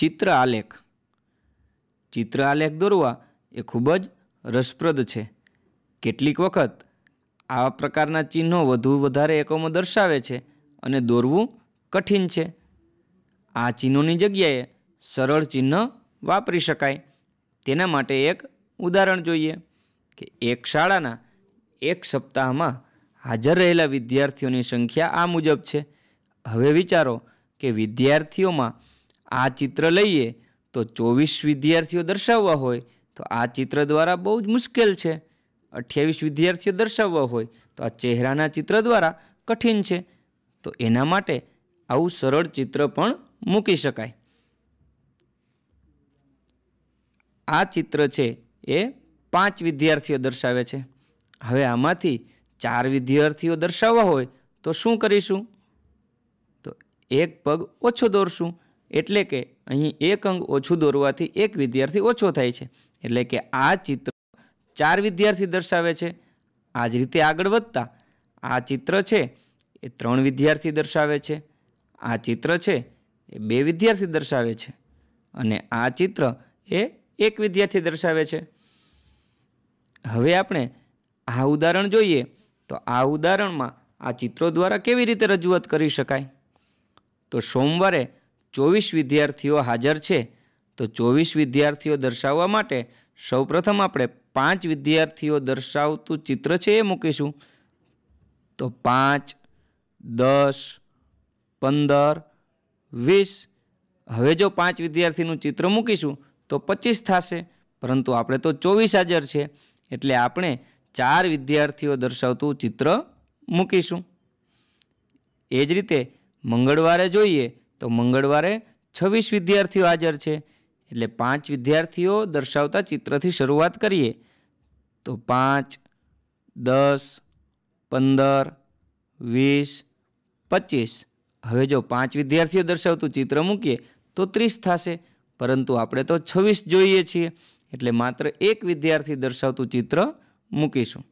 ચિત્ર આલેખ ચિત્ર આલેખ દોરવા એ ખૂબ જ રસપ્રદ છે કેટલીક વખત આવા પ્રકારના ચિહ્નો વધુ વધારે એકમો દર્શાવે છે અને દોરવું કઠિન છે આ ચિહ્નોની જગ્યાએ સરળ ચિહ્ન વાપરી શકાય તેના માટે એક ઉદાહરણ જોઈએ કે એક શાળાના એક સપ્તાહમાં હાજર રહેલા વિદ્યાર્થીઓની સંખ્યા આ મુજબ છે હવે વિચારો કે વિદ્યાર્થીઓમાં આ ચિત્ર લઈએ તો ચોવીસ વિદ્યાર્થીઓ દર્શાવવા હોય તો આ ચિત્ર દ્વારા બહુ જ મુશ્કેલ છે અઠ્યાવીસ વિદ્યાર્થીઓ દર્શાવવા હોય તો આ ચહેરાના ચિત્ર દ્વારા કઠિન છે તો એના માટે આવું સરળ ચિત્ર પણ મૂકી શકાય આ ચિત્ર છે એ પાંચ વિદ્યાર્થીઓ દર્શાવે છે હવે આમાંથી ચાર વિદ્યાર્થીઓ દર્શાવવા હોય તો શું કરીશું તો એક પગ ઓછો દોરશું એટલે કે અહીં એક અંક ઓછું દોરવાથી એક વિદ્યાર્થી ઓછો થાય છે એટલે કે આ ચિત્ર ચાર વિદ્યાર્થી દર્શાવે છે આ જ રીતે આગળ વધતા આ ચિત્ર છે એ ત્રણ વિદ્યાર્થી દર્શાવે છે આ ચિત્ર છે એ બે વિદ્યાર્થી દર્શાવે છે અને આ ચિત્ર એ એક વિદ્યાર્થી દર્શાવે છે હવે આપણે આ ઉદાહરણ જોઈએ તો આ ઉદાહરણમાં આ ચિત્રો દ્વારા કેવી રીતે રજૂઆત કરી શકાય તો સોમવારે ચોવીસ વિદ્યાર્થીઓ હાજર છે તો ચોવીસ વિદ્યાર્થીઓ દર્શાવવા માટે સૌપ્રથમ આપણે પાંચ વિદ્યાર્થીઓ દર્શાવતું ચિત્ર છે એ મૂકીશું તો પાંચ દસ પંદર વીસ હવે જો પાંચ વિદ્યાર્થીનું ચિત્ર મૂકીશું તો પચીસ થશે પરંતુ આપણે તો ચોવીસ હાજર છે એટલે આપણે ચાર વિદ્યાર્થીઓ દર્શાવતું ચિત્ર મૂકીશું એ જ રીતે મંગળવારે જોઈએ તો મંગળવારે છવ્વીસ વિદ્યાર્થીઓ હાજર છે એટલે પાંચ વિદ્યાર્થીઓ દર્શાવતા ચિત્રથી શરૂઆત કરીએ તો પાંચ દસ પંદર વીસ પચીસ હવે જો પાંચ વિદ્યાર્થીઓ દર્શાવતું ચિત્ર મૂકીએ તો ત્રીસ થશે પરંતુ આપણે તો છવ્વીસ જોઈએ છીએ એટલે માત્ર એક વિદ્યાર્થી દર્શાવતું ચિત્ર મૂકીશું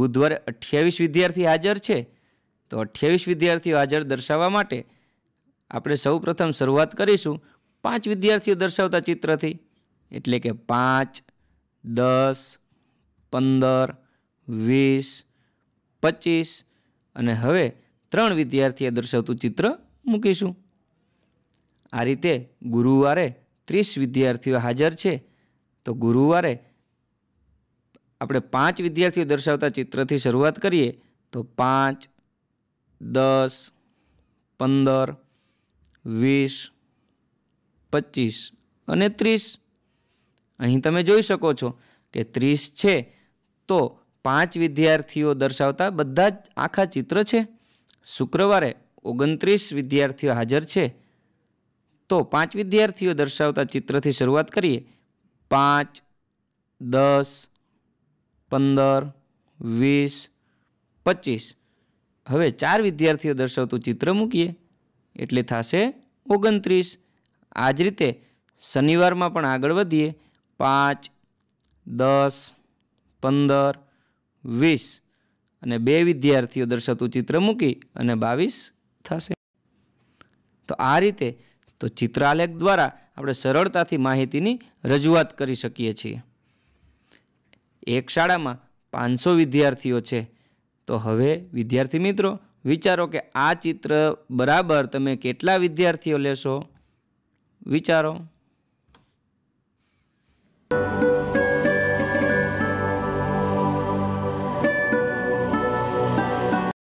બુધવારે અઠ્યાવીસ વિદ્યાર્થી હાજર છે તો અઠ્યાવીસ વિદ્યાર્થીઓ હાજર દર્શાવવા માટે આપણે સૌ પ્રથમ શરૂઆત કરીશું પાંચ વિદ્યાર્થીઓ દર્શાવતા ચિત્રથી એટલે કે પાંચ દસ પંદર વીસ પચીસ અને હવે ત્રણ વિદ્યાર્થીએ દર્શાવતું ચિત્ર મૂકીશું આ રીતે ગુરુવારે ત્રીસ વિદ્યાર્થીઓ હાજર છે તો ગુરુવારે આપણે પાંચ વિદ્યાર્થીઓ દર્શાવતા ચિત્રથી શરૂઆત કરીએ તો પાંચ દસ પંદર વીસ પચીસ અને ત્રીસ અહીં તમે જોઈ શકો છો કે ત્રીસ છે તો પાંચ વિદ્યાર્થીઓ દર્શાવતા બધા જ આખા ચિત્ર છે શુક્રવારે ઓગણત્રીસ વિદ્યાર્થીઓ હાજર છે તો પાંચ વિદ્યાર્થીઓ દર્શાવતા ચિત્રથી શરૂઆત કરીએ પાંચ દસ પંદર વીસ પચીસ હવે ચાર વિદ્યાર્થીઓ દર્શાવતું ચિત્ર મૂકીએ એટલે થશે ઓગણત્રીસ આ જ રીતે શનિવારમાં પણ આગળ વધીએ પાંચ દસ પંદર વીસ અને બે વિદ્યાર્થીઓ દર્શાતું ચિત્ર મૂકી અને બાવીસ થશે તો આ રીતે તો ચિત્રાલેખ દ્વારા આપણે સરળતાથી માહિતીની રજૂઆત કરી શકીએ છીએ એક શાળામાં પાંચસો વિદ્યાર્થીઓ છે તો હવે વિદ્યાર્થી મિત્રો વિચારો કે આ ચિત્ર બરાબર તમે કેટલા વિદ્યાર્થીઓ લેશો વિચારો